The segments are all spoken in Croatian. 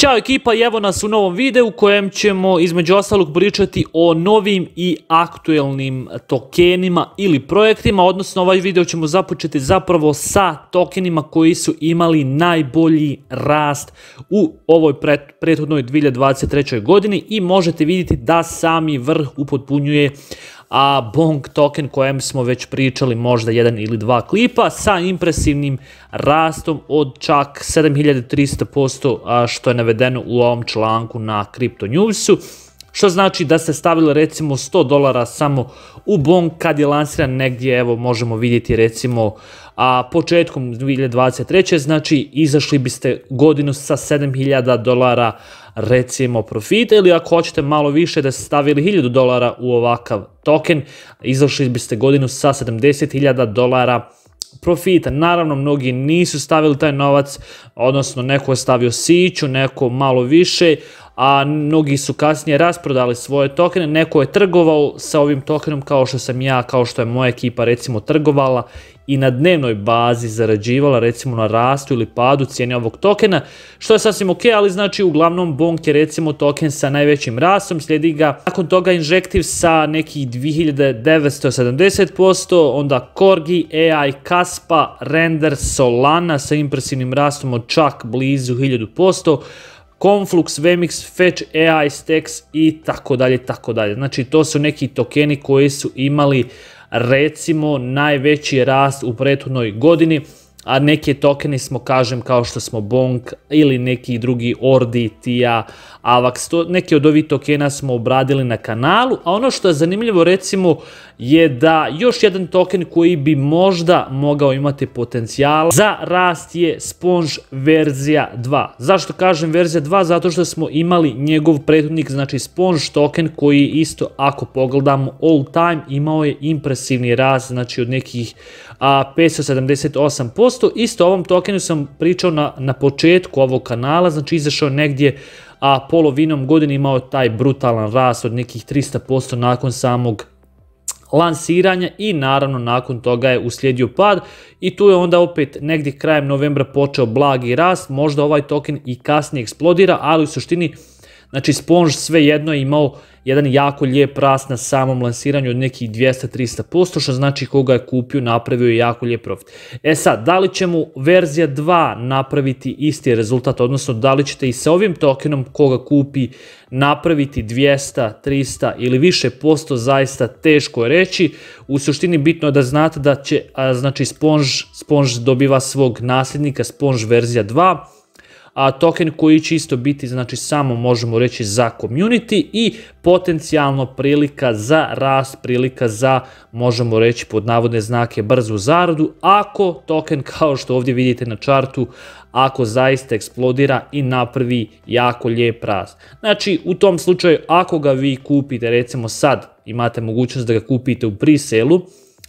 Ćao ekipa i evo nas u novom videu u kojem ćemo između ostalog pričati o novim i aktuelnim tokenima ili projektima, odnosno ovaj video ćemo započeti zapravo sa tokenima koji su imali najbolji rast u ovoj prethodnoj 2023. godini i možete vidjeti da sami vrh upotpunjuje a Bong token kojem smo već pričali možda jedan ili dva klipa sa impresivnim rastom od čak 7300% što je navedeno u ovom članku na Crypto Newsu što znači da ste stavili recimo 100 dolara samo u bong kad je lansiran negdje, evo možemo vidjeti recimo a, početkom 2023. znači izašli biste godinu sa 7000 dolara recimo profita ili ako hoćete malo više da ste stavili 1000 dolara u ovakav token, izašli biste godinu sa 70.000 dolara profita. Naravno, mnogi nisu stavili taj novac, odnosno neko je stavio siću, neko malo više, a mnogi su kasnije rasprodali svoje tokene, neko je trgovao sa ovim tokenom kao što sam ja, kao što je moja ekipa recimo trgovala i na dnevnoj bazi zarađivala recimo na rastu ili padu cijene ovog tokena, što je sasvim ok, ali znači uglavnom Bonk je recimo token sa najvećim rastom, slijedi ga nakon toga Injective sa nekih 2970%, onda Korgi AI, Kaspa, Render, Solana sa impresivnim rastom od čak blizu 1000%, Conflux, Vemix, Fetch, AI, Stacks i tako dalje, tako dalje. Znači to su neki tokeni koji su imali recimo najveći rast u prethodnoj godini, a neke tokeni smo, kažem, kao što smo Bonk ili neki drugi Ordi, Tia, AVAX. neke od ovih tokena smo obradili na kanalu, a ono što je zanimljivo recimo je da još jedan token koji bi možda mogao imati potencijal za rast je Sponge verzija 2. Zašto kažem verzija 2? Zato što smo imali njegov prethodnik, znači Sponge token koji isto ako pogledamo all time imao je impresivni rast, znači od nekih 578%. Isto ovom tokenu sam pričao na, na početku ovog kanala, znači izašao negdje a polovinom godine imao taj brutalan rast od nekih 300% nakon samog lansiranja i naravno nakon toga je uslijedio pad i tu je onda opet negdje krajem novembra počeo blagi rast, možda ovaj token i kasnije eksplodira, ali u suštini znači Sponge svejedno je imao jedan jako lijep rast na samom lansiranju od nekih 200-300%, što znači koga je kupio napravio je jako lijep profit. E sad, da li će mu verzija 2 napraviti isti rezultat, odnosno da li ćete i sa ovim tokenom koga kupi napraviti 200, 300 ili više posto zaista teško je reći. U suštini bitno je da znate da će, znači Sponž dobiva svog nasljednika, Sponge verzija 2, a, token koji će isto biti, znači samo možemo reći za community i potencijalno prilika za rast, prilika za, možemo reći pod navodne znake, brzu zaradu, ako token kao što ovdje vidite na čartu, ako zaista eksplodira i napravi jako lijep rast. Znači u tom slučaju ako ga vi kupite recimo sad imate mogućnost da ga kupite u priselu,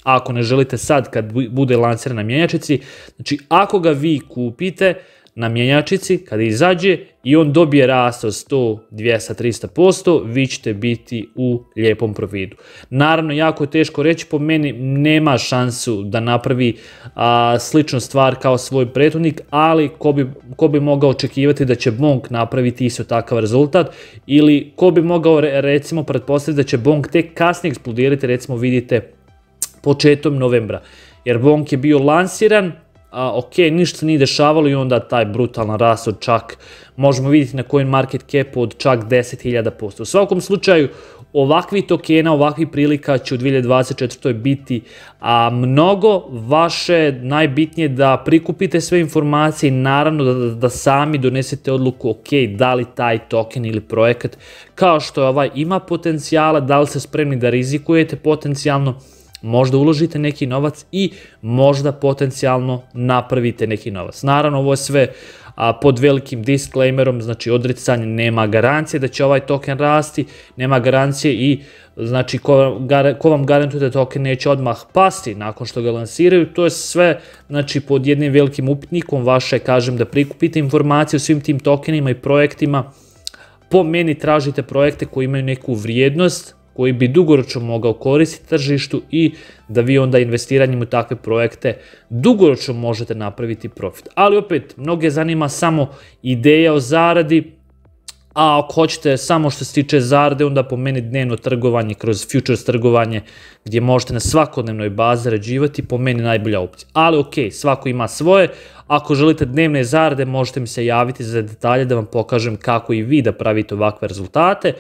ako ne želite sad kad bude lancer na mjenjačici, znači ako ga vi kupite na mjenjačici, kada izađe i on dobije rast od 100, 200, 300%, vi ćete biti u lijepom providu. Naravno, jako je teško reći, po meni nema šansu da napravi a, sličnu stvar kao svoj prethodnik, ali ko bi, ko bi mogao očekivati da će Bonk napraviti isto takav rezultat ili ko bi mogao recimo pretpostaviti da će Bonk tek kasnije eksplodirati, recimo vidite početom novembra. Jer Bonk je bio lansiran, a, ok, ništa se nije dešavalo i onda taj brutalan ras od čak, možemo vidjeti na kojem market capu od čak 10.000%. U svakom slučaju, ovakvi tokena, ovakvi prilika će u 2024. biti a, mnogo. Vaše najbitnije da prikupite sve informacije i naravno da, sami donesete odluku ok, da li taj token ili projekat kao što je ovaj ima potencijala, da li ste spremni da rizikujete potencijalno, možda uložite neki novac i možda potencijalno napravite neki novac. Naravno, ovo je sve pod velikim disclaimerom, znači odricanje nema garancije da će ovaj token rasti, nema garancije i znači ko, vam garantuje da token neće odmah pasti nakon što ga lansiraju, to je sve znači pod jednim velikim upitnikom vaše kažem da prikupite informacije o svim tim tokenima i projektima, po meni tražite projekte koji imaju neku vrijednost, koji bi dugoročno mogao koristiti tržištu i da vi onda investiranjem u takve projekte dugoročno možete napraviti profit. Ali opet, mnoge zanima samo ideja o zaradi, a ako hoćete samo što se tiče zarade, onda po meni dnevno trgovanje kroz futures trgovanje gdje možete na svakodnevnoj bazi zarađivati, po meni najbolja opcija. Ali ok, svako ima svoje, ako želite dnevne zarade možete mi se javiti za detalje da vam pokažem kako i vi da pravite ovakve rezultate.